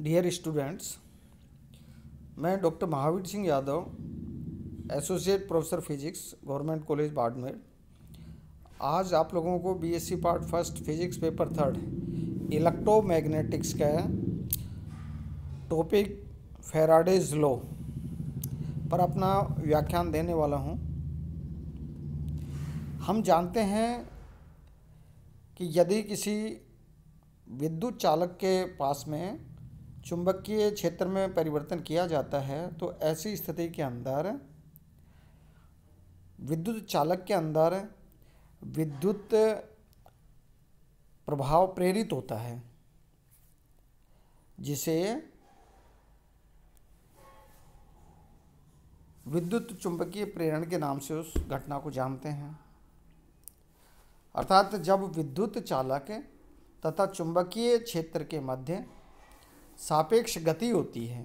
dear students मैं doctor Mahavir Singh Yadav associate professor physics government college Barmer आज आप लोगों को BSc part first physics paper third electromagnetics का टॉपिक फेराडेज लॉ पर अपना व्याख्यान देने वाला हूँ हम जानते हैं कि यदि किसी विद्युत चालक के पास में चुंबकीय क्षेत्र में परिवर्तन किया जाता है तो ऐसी स्थिति के अंदर विद्युत चालक के अंदर विद्युत प्रभाव प्रेरित होता है जिसे विद्युत चुंबकीय प्रेरण के नाम से उस घटना को जानते हैं अर्थात जब विद्युत चालक तथा चुंबकीय क्षेत्र के मध्य सापेक्ष गति होती है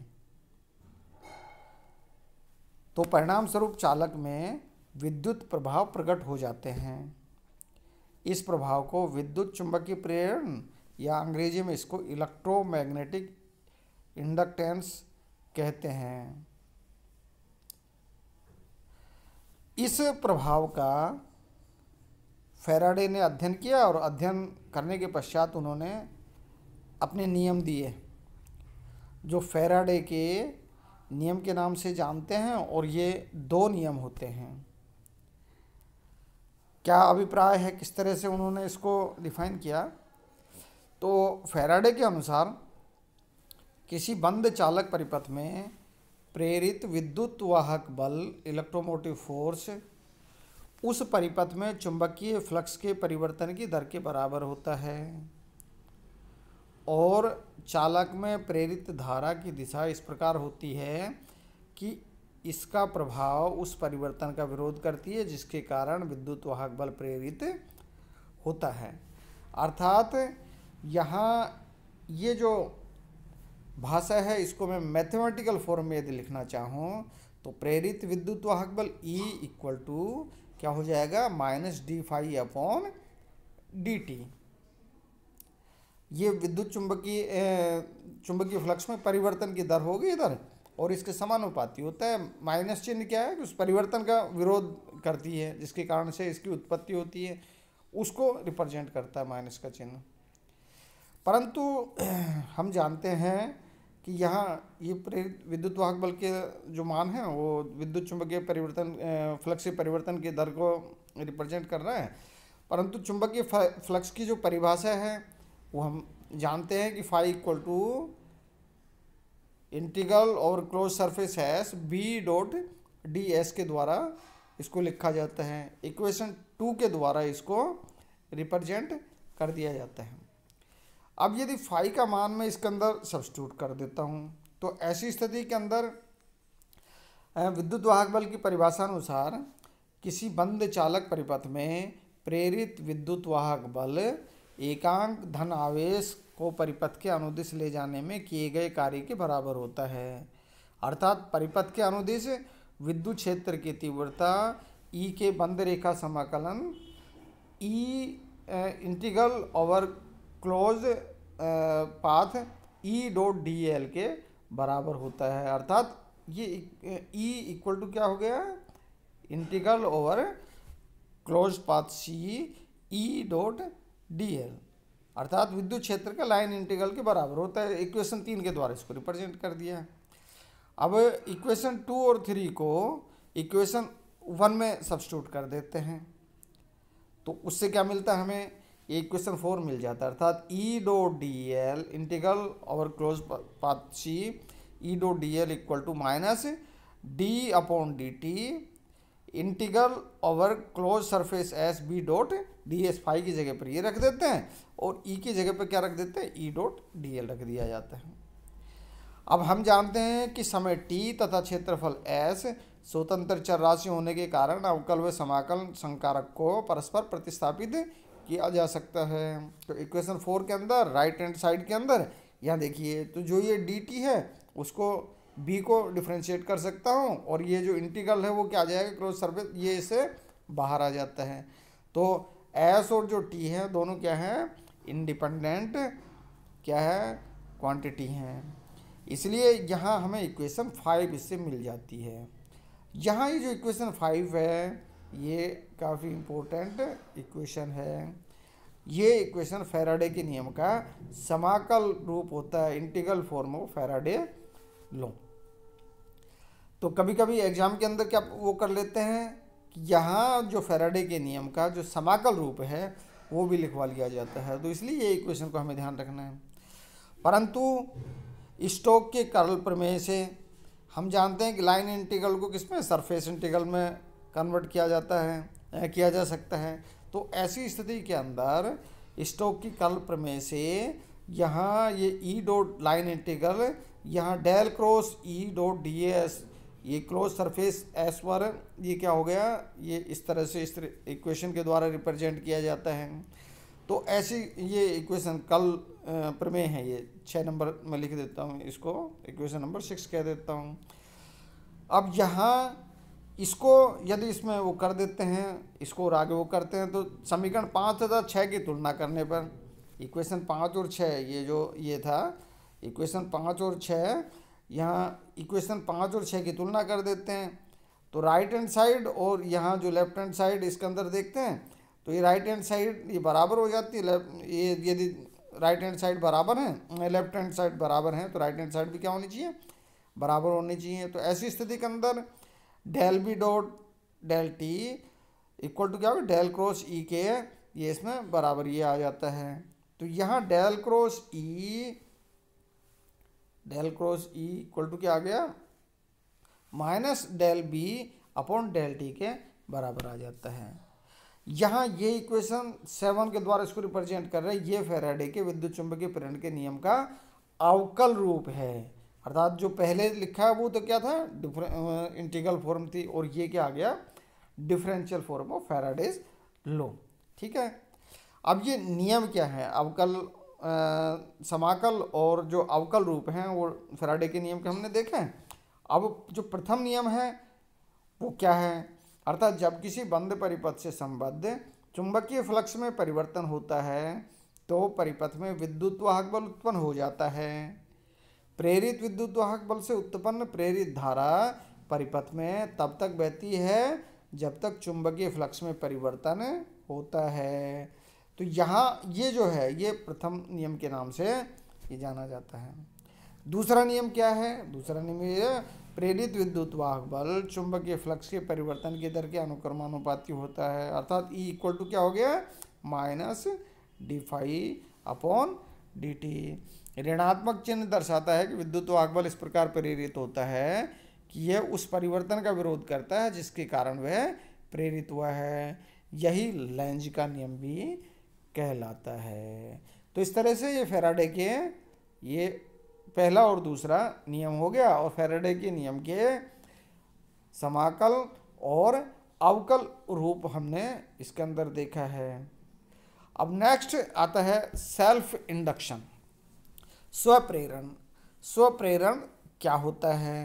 तो परिणाम स्वरूप चालक में विद्युत प्रभाव प्रकट हो जाते हैं इस प्रभाव को विद्युत चुंबकीय प्रेरण या अंग्रेजी में इसको इलेक्ट्रोमैग्नेटिक इंडक्टेंस कहते हैं इस प्रभाव का फेराडे ने अध्ययन किया और अध्ययन करने के पश्चात उन्होंने अपने नियम दिए जो फेराडे के नियम के नाम से जानते हैं और ये दो नियम होते हैं क्या अभिप्राय है किस तरह से उन्होंने इसको डिफाइन किया तो फेराडे के अनुसार किसी बंद चालक परिपथ में प्रेरित विद्युत वाहक बल इलेक्ट्रोमोटिव फोर्स उस परिपथ में चुंबकीय फ्लक्स के परिवर्तन की दर के बराबर होता है और चालक में प्रेरित धारा की दिशा इस प्रकार होती है कि इसका प्रभाव उस परिवर्तन का विरोध करती है जिसके कारण विद्युत वाहक बल प्रेरित होता है अर्थात यहाँ ये जो भाषा है इसको मैं मैथमेटिकल फॉर्म में यदि लिखना चाहूँ तो प्रेरित विद्युत वाहक बल E इक्वल टू क्या हो जाएगा minus D five upon D T ये विद्युत चुंबकीय चुंबकीय फ्लक्स में परिवर्तन की दर होगी इधर और इसके समानुपाती होता है माइनस चिन्ह क्या है कि उस परिवर्तन का विरोध करती है जिसके कारण से इसकी उत्पत्ति होती है उसको रिप्रेजेंट करता है माइनस का चिन्ह परंतु हम जानते हैं कि यहाँ ये प्रेरित विद्युत वाहक बल के जो मान है वो विद्युत चुंबकीय परिवर्तन फ्लक्स के परिवर्तन की दर को रिप्रेजेंट कर रहा है परंतु चुंबकीय फ्लक्स की जो परिभाषा है वो हम जानते हैं कि five equal to integral over close surface has B dot D S के द्वारा इसको लिखा जाता है इक्वेशन टू के द्वारा इसको रिप्रेजेंट कर दिया जाता है अब यदि फाइव का मान मैं इसके अंदर सब्सिट्यूट कर देता हूँ तो ऐसी स्थिति के अंदर विद्युत वाहक बल की परिभाषा अनुसार किसी बंद चालक परिपथ में प्रेरित विद्युत वाहक बल एकांक धन आवेश को परिपथ के अनुदेश ले जाने में किए गए कार्य के बराबर होता है अर्थात परिपथ के अनुदेश विद्युत क्षेत्र की तीव्रता ई e के बंद रेखा समाकलन E integral over close path E dot D L के बराबर होता है अर्थात ये ई इक्वल टू क्या हो गया integral over close path C E dot D L अर्थात विद्युत क्षेत्र का लाइन इंटीग्रल के बराबर होता है इक्वेशन तीन के द्वारा इसको रिप्रेजेंट कर दिया है अब इक्वेशन टू और थ्री को इक्वेशन वन में सब्सटूट कर देते हैं तो उससे क्या मिलता है हमें ये इक्वेशन फोर मिल जाता है अर्थात E dot D L integral over close C E dot D L equal to minus D upon D T integral over close surface S B dot D S five की जगह पर ये रख देते हैं और ई e की जगह पर क्या रख देते हैं ई डॉट डी एल रख दिया जाता है अब हम जानते हैं कि समय टी तथा क्षेत्रफल एस स्वतंत्र चर राशि होने के कारण अवकल व समाकल संकारक को परस्पर प्रतिस्थापित किया जा सकता है तो इक्वेशन फोर के अंदर राइट हैंड साइड के अंदर यहाँ देखिए तो जो ये डी टी है उसको बी को डिफ्रेंशिएट कर सकता हूँ और ये जो इंटीग्रल है वो क्या आ जाएगा क्रॉस सर्फेस ये इसे बाहर आ जाता है तो एस और जो टी है दोनों क्या है इंडिपेंडेंट क्या है क्वांटिटी हैं इसलिए यहाँ हमें इक्वेशन फाइव इससे मिल जाती है यहाँ ये जो इक्वेशन फाइव है ये काफ़ी इम्पोर्टेंट इक्वेशन है ये इक्वेशन फेराडे के नियम का समाकल रूप होता है integral form of Faraday law तो कभी कभी एग्ज़ाम के अंदर क्या वो कर लेते हैं कि यहाँ जो फेराडे के नियम का जो समाकल रूप है वो भी लिखवा लिया जाता है तो इसलिए ये इक्वेशन को हमें ध्यान रखना है परंतु स्टोक के कर्ल प्रमेय से हम जानते हैं कि लाइन इंटीग्रल को किस में सरफेस इंटीग्रल में कन्वर्ट किया जाता है किया जा सकता है तो ऐसी स्थिति के अंदर स्टोक की कर्ल प्रमेय से यहाँ ये ई डॉट लाइन इंटीग्रल यहाँ del cross E dot D S ये क्लोज सरफेस एस पर ये क्या हो गया ये इस तरह से इस इक्वेशन के द्वारा रिप्रेजेंट किया जाता है तो ऐसी ये इक्वेशन कल प्रमेय है ये छः नंबर में लिख देता हूँ इसको इक्वेशन नंबर सिक्स कह देता हूँ अब यहाँ इसको यदि इसमें वो कर देते हैं इसको और आगे वो करते हैं तो समीकरण पाँच तथा छः की तुलना करने पर इक्वेशन पाँच और छः ये जो ये था इक्वेशन पाँच और छः यहाँ इक्वेशन पाँच और छः की तुलना कर देते हैं तो राइट हैंड साइड और यहाँ जो लेफ्ट हैंड साइड इसके अंदर देखते हैं तो ये राइट हैंड साइड ये बराबर हो जाती है ये यदि राइट हैंड साइड बराबर हैं लेफ्ट हैंड साइड बराबर हैं तो राइट हैंड साइड भी क्या होनी चाहिए बराबर होनी चाहिए तो ऐसी स्थिति के अंदर del B dot del T equal to क्या होगा डेल क्रॉस ई के ये इसमें बराबर ये आ जाता है तो यहाँ del cross E del cross E equal to क्या आ गया minus del B upon del T के बराबर आ जाता है यहाँ ये इक्वेशन सेवन के द्वारा इसको रिप्रेजेंट कर रहे हैं ये फेराडे के विद्युत चुंबकीय प्रेरण के नियम का अवकल रूप है अर्थात जो पहले लिखा है वो तो क्या था इंटीग्रल फॉर्म थी और ये क्या आ गया differential form of Faraday's law ठीक है अब ये नियम क्या है अवकल समाकल और जो अवकल रूप हैं वो फराडे के नियम के हमने देखे हैं अब जो प्रथम नियम है वो क्या है अर्थात जब किसी बंद परिपथ से संबद्ध चुंबकीय फ्लक्स में परिवर्तन होता है तो परिपथ में विद्युत वाहक बल उत्पन्न हो जाता है प्रेरित विद्युत वाहक बल से उत्पन्न प्रेरित धारा परिपथ में तब तक बहती है जब तक चुंबकीय फ्लक्स में परिवर्तन होता है तो यहाँ ये जो है ये प्रथम नियम के नाम से ये जाना जाता है दूसरा नियम क्या है दूसरा नियम ये प्रेरित विद्युत वाहक बल चुंबकीय फ्लक्स के परिवर्तन के दर के अनुक्रमानुपाती होता है अर्थात ई इक्वल टू क्या हो गया minus D phi upon D T ऋणात्मक चिन्ह दर्शाता है कि विद्युत वाहक बल इस प्रकार प्रेरित होता है कि यह उस परिवर्तन का विरोध करता है जिसके कारण वह प्रेरित हुआ है यही लेंज का नियम भी कहलाता है तो इस तरह से ये फेराडे के ये पहला और दूसरा नियम हो गया और फेराडे के नियम के समाकल और अवकल रूप हमने इसके अंदर देखा है अब नेक्स्ट आता है सेल्फ इंडक्शन स्वप्रेरण स्वप्रेरण क्या होता है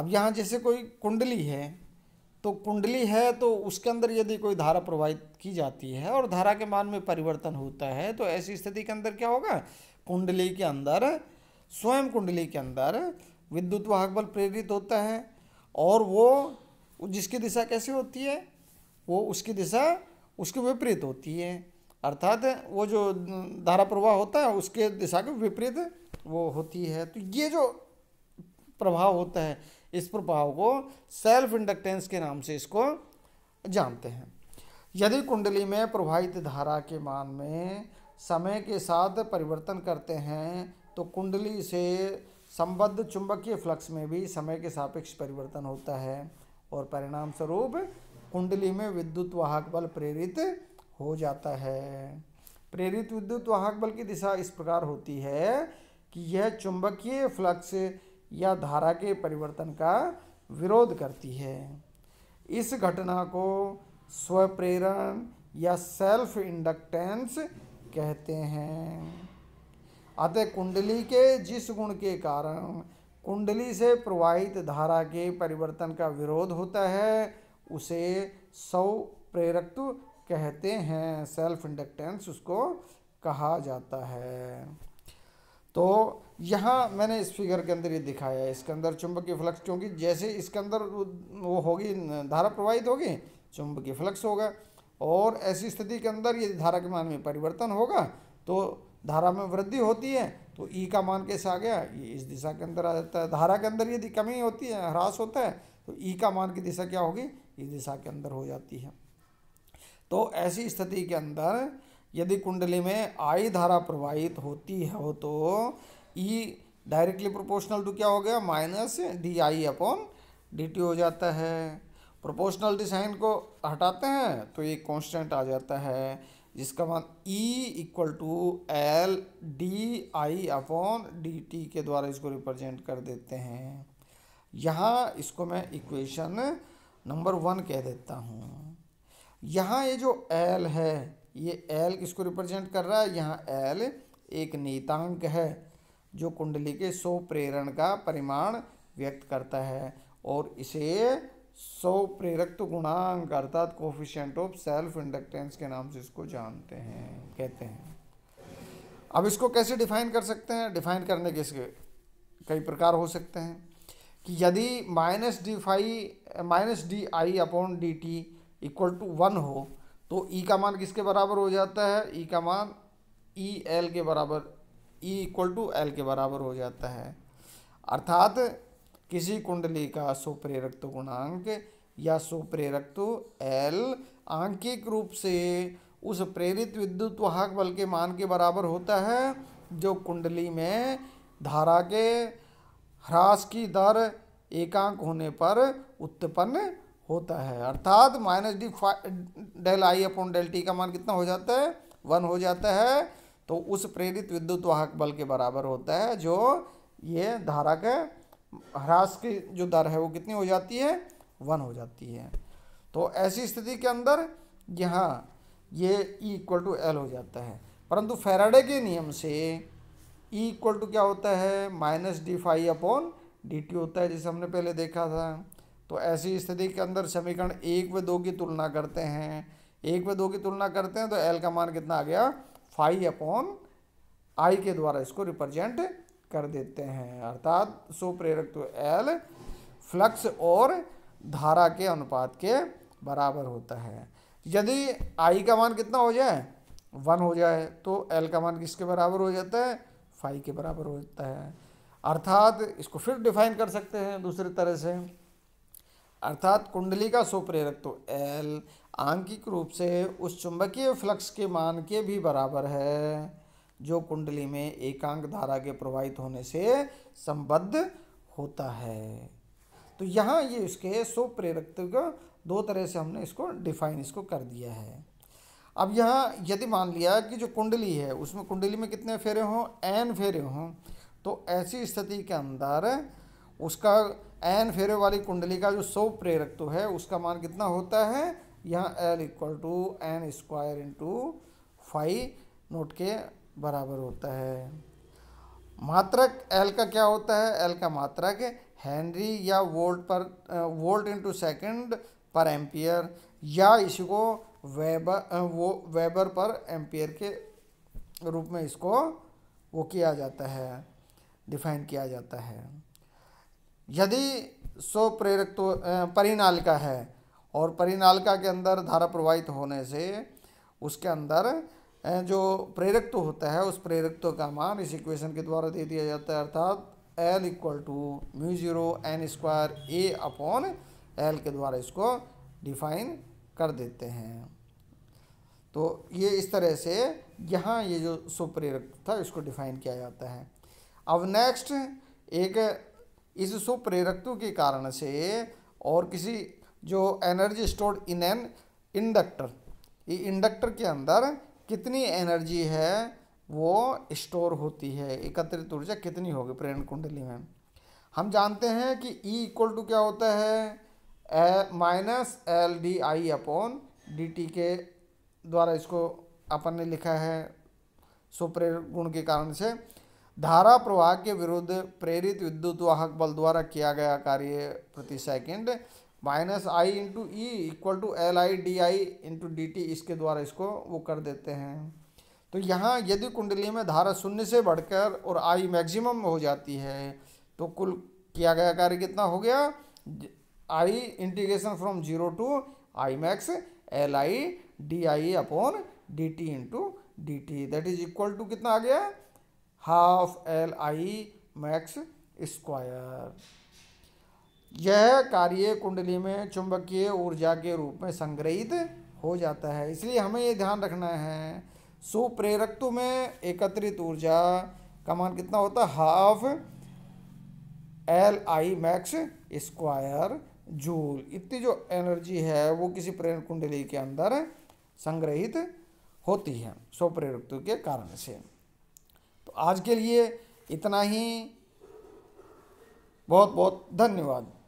अब यहाँ जैसे कोई कुंडली है तो कुंडली है तो उसके अंदर यदि कोई धारा प्रवाहित की जाती है और धारा के मान में परिवर्तन होता है तो ऐसी स्थिति के अंदर क्या होगा कुंडली के अंदर स्वयं कुंडली के अंदर विद्युत वाहक बल प्रेरित होता है और वो जिसकी दिशा कैसे होती है वो उसकी दिशा उसके विपरीत होती है अर्थात वो जो धारा प्रवाह होता है उसके दिशा के विपरीत वो होती है तो ये जो प्रभाव होता है इस प्रभाव को सेल्फ इंडक्टेंस के नाम से इसको जानते हैं यदि कुंडली में प्रभावित धारा के मान में समय के साथ परिवर्तन करते हैं तो कुंडली से संबद्ध चुंबकीय फ्लक्स में भी समय के सापेक्ष परिवर्तन होता है और परिणाम स्वरूप कुंडली में विद्युत वाहक बल प्रेरित हो जाता है प्रेरित विद्युत वाहक बल की दिशा इस प्रकार होती है कि यह चुंबकीय फ्लक्स या धारा के परिवर्तन का विरोध करती है इस घटना को स्वप्रेरण या सेल्फ इंडक्टेंस कहते हैं अतः कुंडली के जिस गुण के कारण कुंडली से प्रवाहित धारा के परिवर्तन का विरोध होता है उसे सौ प्रेरकत्व कहते हैं सेल्फ इंडक्टेंस उसको कहा जाता है तो यहाँ मैंने इस फिगर के अंदर ये दिखाया है इसके अंदर चुंबकीय फ्लक्स क्योंकि जैसे इसके अंदर वो होगी धारा प्रवाहित होगी चुंबकीय फ्लक्स होगा और ऐसी स्थिति के अंदर यदि धारा के मान में परिवर्तन होगा तो धारा में वृद्धि होती है तो ई e का मान कैसे आ गया ये इस दिशा के अंदर आ जाता है धारा के अंदर यदि कमी होती है ह्रास होता है तो ई e का मान की दिशा क्या होगी इस दिशा के अंदर हो जाती है तो ऐसी स्थिति के अंदर यदि कुंडली में आई धारा प्रवाहित होती है हो तो ई डायरेक्टली प्रोपोर्शनल टू क्या हो गया minus D I upon D T हो जाता है प्रोपोर्शनल साइन को हटाते हैं तो ये कांस्टेंट आ जाता है जिसका मान E equal to L D I upon D T के द्वारा इसको रिप्रेजेंट कर देते हैं यहाँ इसको मैं इक्वेशन नंबर वन कह देता हूँ यहाँ ये जो एल है ये एल किसको रिप्रेजेंट कर रहा है यहाँ एल एक नीतांक है जो कुंडली के सौ प्रेरण का परिमाण व्यक्त करता है और इसे सौ प्रेरक्त गुणांक अर्थात कोफिशियंट ऑफ सेल्फ इंडक्टेंस के नाम से इसको जानते हैं कहते हैं अब इसको कैसे डिफाइन कर सकते हैं डिफाइन करने के इसके कई प्रकार हो सकते हैं कि यदि minus D five minus D I upon D T equal to one हो तो ई e का मान किसके बराबर हो जाता है ई e का मान ई e एल के बराबर ई इक्वल टू एल के बराबर हो जाता है अर्थात किसी कुंडली का सुप्रेरकत्व गुणांक या सुप्रेरकत्व एल आंकिक रूप से उस प्रेरित विद्युत वाहक बल के मान के बराबर होता है जो कुंडली में धारा के ह्रास की दर एकांक होने पर उत्पन्न होता है अर्थात minus D del I upon del T का मान कितना हो जाता है वन हो जाता है तो उस प्रेरित विद्युत वाहक बल के बराबर होता है जो ये धारा के ह्रास की जो दर है वो कितनी हो जाती है वन हो जाती है तो ऐसी स्थिति के अंदर यहाँ ये ई इक्वल टू एल हो जाता है परंतु फेराडे के नियम से ई इक्वल टू क्या होता है minus D five upon D T होता है जिसे हमने पहले देखा था तो ऐसी स्थिति के अंदर समीकरण एक व दो की तुलना करते हैं एक व दो की तुलना करते हैं तो एल का मान कितना आ गया फाइव अपॉन आई के द्वारा इसको रिप्रेजेंट कर देते हैं अर्थात सो प्रेरक तो एल फ्लक्स और धारा के अनुपात के बराबर होता है यदि आई का मान कितना हो जाए वन हो जाए तो एल का मान किसके बराबर हो जाता है फाइव के बराबर हो जाता है अर्थात इसको फिर डिफाइन कर सकते हैं दूसरे तरह से अर्थात कुंडली का सुप्रेरक तो एल आंकिक रूप से उस चुंबकीय फ्लक्स के मान के भी बराबर है जो कुंडली में एकांक धारा के प्रवाहित होने से संबद्ध होता है तो यहाँ ये इसके सुप्रेरक तो दो तरह से हमने इसको डिफाइन इसको कर दिया है अब यहाँ यदि मान लिया कि जो कुंडली है उसमें कुंडली में कितने फेरे हों एन फेरे हों तो ऐसी स्थिति के अंदर उसका एन फेरे वाली कुंडली का जो सौ प्रेरक तो है उसका मान कितना होता है यहाँ L equal to N square into five naught के बराबर होता है मात्रक एल का क्या होता है एल का मात्रक हैनरी या वोल्ट पर वोल्ट इंटू सेकेंड पर एम्पियर या इसको वेबर वो वेबर पर एम्पियर के रूप में इसको वो किया जाता है डिफाइन किया जाता है यदि सो प्रेरक तो परिनालिका है और परिनालिका के अंदर धारा प्रवाहित होने से उसके अंदर जो प्रेरकत्व होता है उस प्रेरकत्व का मान इस इक्वेशन के द्वारा दे दिया जाता है अर्थात L equal to mu zero N square A upon L के द्वारा इसको डिफाइन कर देते हैं तो ये इस तरह से यहाँ ये जो सुप्रेरक था इसको डिफाइन किया जाता है अब नेक्स्ट एक इस सुप्रेरकत्व के कारण से और किसी जो energy stored in an inductor ये इंडक्टर के अंदर कितनी एनर्जी है वो स्टोर होती है एकत्रित ऊर्जा कितनी होगी प्रेरण कुंडली में हम जानते हैं कि E इक्वल टू क्या होता है minus L D I upon D T के द्वारा इसको अपन ने लिखा है सुप्रेर गुण के कारण से धारा प्रवाह के विरुद्ध प्रेरित विद्युत वाहक बल द्वारा किया गया कार्य प्रति second minus I into E equal to L I D I into D T इसके द्वारा इसको वो कर देते हैं तो यहाँ यदि कुंडली में धारा शून्य से बढ़कर और आई मैक्सिमम हो जाती है तो कुल किया गया कार्य कितना हो गया I integration from zero to I max L I D I upon D T into D T that is equal to कितना आ गया half L I max square यह कार्य कुंडली में चुंबकीय ऊर्जा के रूप में संग्रहित हो जाता है इसलिए हमें ये ध्यान रखना है सुप्रेरकत्व में एकत्रित ऊर्जा का मान कितना होता है half L I max square joule इतनी जो एनर्जी है वो किसी प्रेरण कुंडली के अंदर संग्रहित होती है स्वप्रेरकत्व के कारण से आज के लिए इतना ही बहुत बहुत धन्यवाद